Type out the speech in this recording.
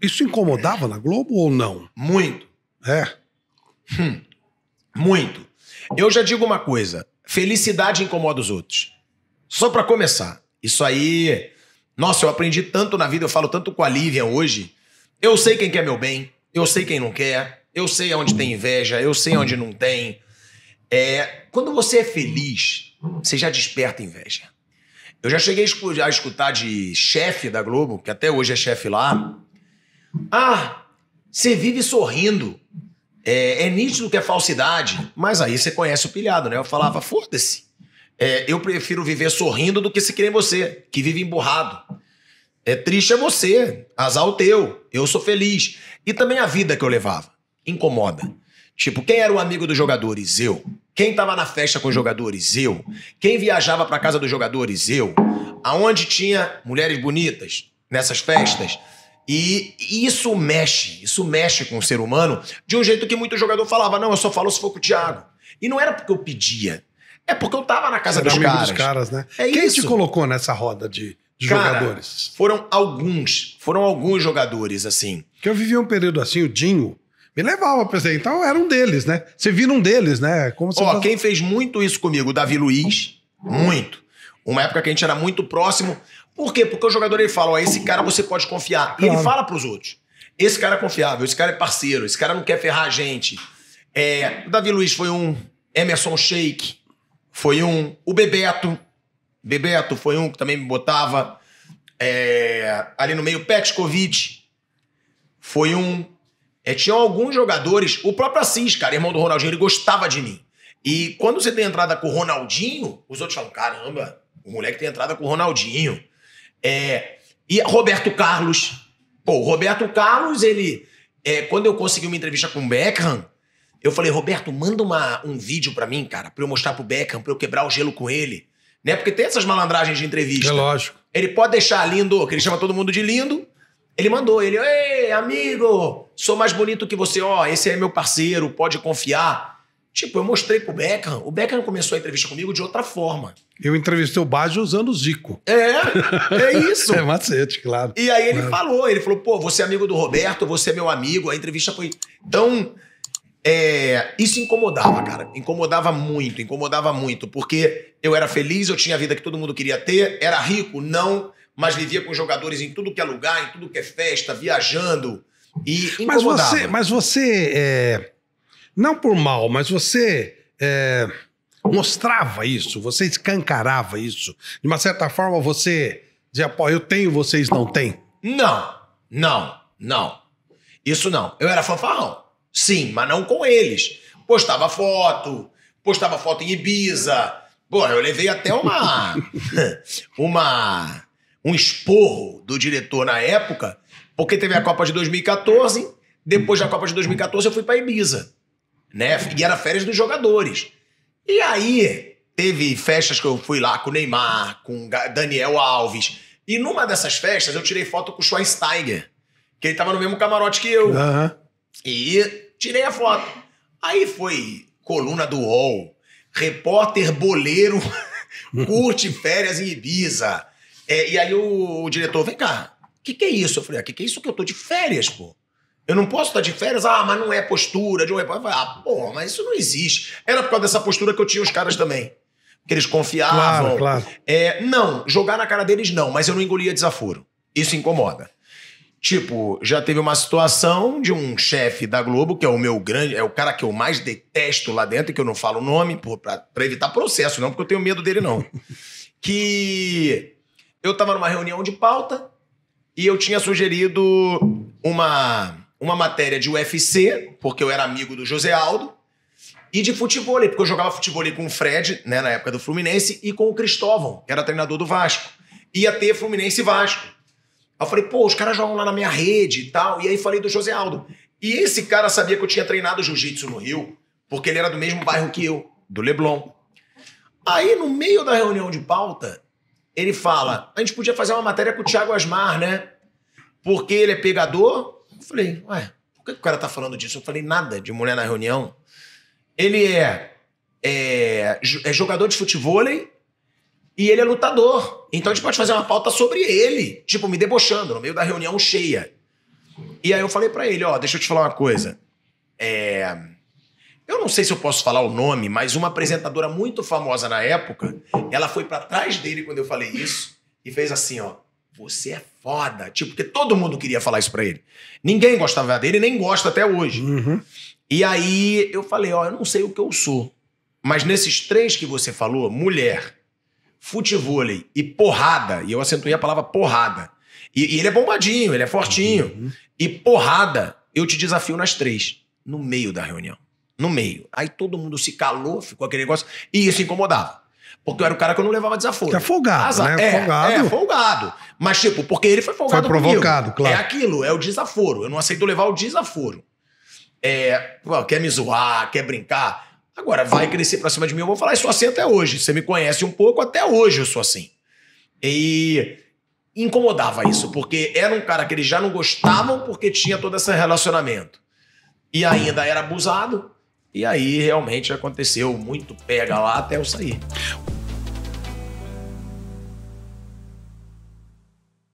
Isso incomodava na Globo ou não? Muito. É. Hum. Muito. Eu já digo uma coisa: felicidade incomoda os outros. Só para começar. Isso aí. Nossa, eu aprendi tanto na vida, eu falo tanto com a Lívia hoje. Eu sei quem quer meu bem, eu sei quem não quer, eu sei onde tem inveja, eu sei onde não tem. É, quando você é feliz, você já desperta inveja. Eu já cheguei a escutar de chefe da Globo, que até hoje é chefe lá, ah, você vive sorrindo. É, é, nítido que é falsidade. Mas aí você conhece o pilhado, né? Eu falava, foda-se. É, eu prefiro viver sorrindo do que se querer você, que vive emburrado. É triste é você, azar o teu. Eu sou feliz. E também a vida que eu levava. Incomoda. Tipo, quem era o amigo dos jogadores? Eu. Quem tava na festa com os jogadores? Eu. Quem viajava pra casa dos jogadores? Eu. Aonde tinha mulheres bonitas nessas festas? E isso mexe, isso mexe com o ser humano de um jeito que muito jogador falava: não, eu só falo se for com o Thiago. E não era porque eu pedia, é porque eu tava na casa dos caras. dos caras. né? É Quem isso? te colocou nessa roda de, de Cara, jogadores? Foram alguns, foram alguns jogadores, assim. Que eu vivi um período assim, o Dinho. Me levava pra então era um deles, né? Você vira um deles, né? Como Ó, faz... quem fez muito isso comigo? O Davi Luiz, muito. Uma época que a gente era muito próximo, por quê? Porque o jogador ele fala: ó, esse cara você pode confiar. E ele fala para os outros: esse cara é confiável, esse cara é parceiro, esse cara não quer ferrar a gente. É, o Davi Luiz foi um, Emerson Sheik foi um, o Bebeto, Bebeto foi um que também me botava é, ali no meio, Petkovic foi um. É, tinham alguns jogadores, o próprio Assis, cara, irmão do Ronaldinho, ele gostava de mim. E quando você tem entrada com o Ronaldinho, os outros falam: caramba, o moleque tem entrada com o Ronaldinho. É, e Roberto Carlos. Pô, Roberto Carlos, ele. É, quando eu consegui uma entrevista com o Beckham, eu falei, Roberto, manda uma, um vídeo para mim, cara, pra eu mostrar pro Beckham, pra eu quebrar o gelo com ele. Né? Porque tem essas malandragens de entrevista. É lógico. Ele pode deixar lindo, que ele chama todo mundo de lindo. Ele mandou, ele, ei, amigo, sou mais bonito que você, ó, esse é meu parceiro, pode confiar. Tipo, eu mostrei pro Beckham, o Beckham começou a entrevista comigo de outra forma. Eu entrevistei o Baggio usando o Zico. É, é isso. é macete, claro. E aí ele claro. É. falou, ele falou, pô, você é amigo do Roberto, você é meu amigo, a entrevista foi... Então, é, isso incomodava, cara. Incomodava muito, incomodava muito, porque eu era feliz, eu tinha a vida que todo mundo queria ter, era rico, não, mas vivia com jogadores em tudo que é lugar, em tudo que é festa, viajando, e incomodava. Mas você... Mas você é não por mal, mas você é, mostrava isso, você escancarava isso. De uma certa forma, você dizia, pô, eu tenho, vocês não têm. Não, não, não. Isso não. Eu era fanfarrão. Sim, mas não com eles. Postava foto, postava foto em Ibiza. Pô, eu levei até uma. uma. um esporro do diretor na época, porque teve a Copa de 2014. Depois da Copa de 2014, eu fui para Ibiza né? E era férias dos jogadores. E aí teve festas que eu fui lá com o Neymar, com Daniel Alves. E numa dessas festas eu tirei foto com o Schweinsteiger, que ele tava no mesmo camarote que eu. Uhum. E tirei a foto. Aí foi coluna do UOL, repórter boleiro, curte férias em Ibiza. É, e aí o, o, diretor, vem cá, o que, que é isso? Eu falei, o ah, que, que é isso que eu tô de férias, pô? Eu não posso estar de férias, ah, mas não é postura de um repórter. Ah, porra, mas isso não existe. Era por causa dessa postura que eu tinha os caras também. Que eles confiavam. Claro, claro. É, não, jogar na cara deles não, mas eu não engolia desaforo. Isso incomoda. Tipo, já teve uma situação de um chefe da Globo, que é o meu grande, é o cara que eu mais detesto lá dentro, que eu não falo o nome, para evitar processo, não, porque eu tenho medo dele, não. que eu tava numa reunião de pauta e eu tinha sugerido uma uma matéria de UFC, porque eu era amigo do José Aldo, e de futebol, porque eu jogava futebol com o Fred, né, na época do Fluminense, e com o Cristóvão, que era treinador do Vasco. Ia ter Fluminense e Vasco. Aí eu falei, pô, os caras jogam lá na minha rede e tal. E aí falei do José Aldo. E esse cara sabia que eu tinha treinado jiu-jitsu no Rio, porque ele era do mesmo bairro que eu, do Leblon. Aí, no meio da reunião de pauta, ele fala: a gente podia fazer uma matéria com o Thiago Asmar, né? Porque ele é pegador, Falei, ué, por que o cara tá falando disso? Eu falei nada de mulher na reunião. Ele é, é, é jogador de futebol e ele é lutador. Então a gente pode fazer uma pauta sobre ele, tipo, me debochando, no meio da reunião cheia. E aí eu falei para ele, ó, deixa eu te falar uma coisa. É... Eu não sei se eu posso falar o nome, mas uma apresentadora muito famosa na época, ela foi para trás dele quando eu falei isso e fez assim, ó. Você é foda. Tipo, porque todo mundo queria falar isso pra ele. Ninguém gostava dele, nem gosta até hoje. Uhum. E aí eu falei: Ó, eu não sei o que eu sou. Mas nesses três que você falou, mulher, futebol e porrada, e eu acentuei a palavra porrada. E, e ele é bombadinho, ele é fortinho. Uhum. E porrada, eu te desafio nas três, no meio da reunião. No meio. Aí todo mundo se calou, ficou aquele negócio, e isso incomodava. Porque eu era o cara que eu não levava desaforo. Que é folgado, né? É, folgado. É, folgado. Mas, tipo, porque ele foi folgado Foi provocado, comigo. claro. É aquilo, é o desaforo. Eu não aceito levar o desaforo. É, quer me zoar, quer brincar. Agora, vai crescer pra cima de mim, eu vou falar, isso assim até hoje. Você me conhece um pouco, até hoje eu sou assim. E incomodava isso, porque era um cara que eles já não gostavam porque tinha todo esse relacionamento. E ainda era abusado. E aí realmente aconteceu muito pega lá até eu sair.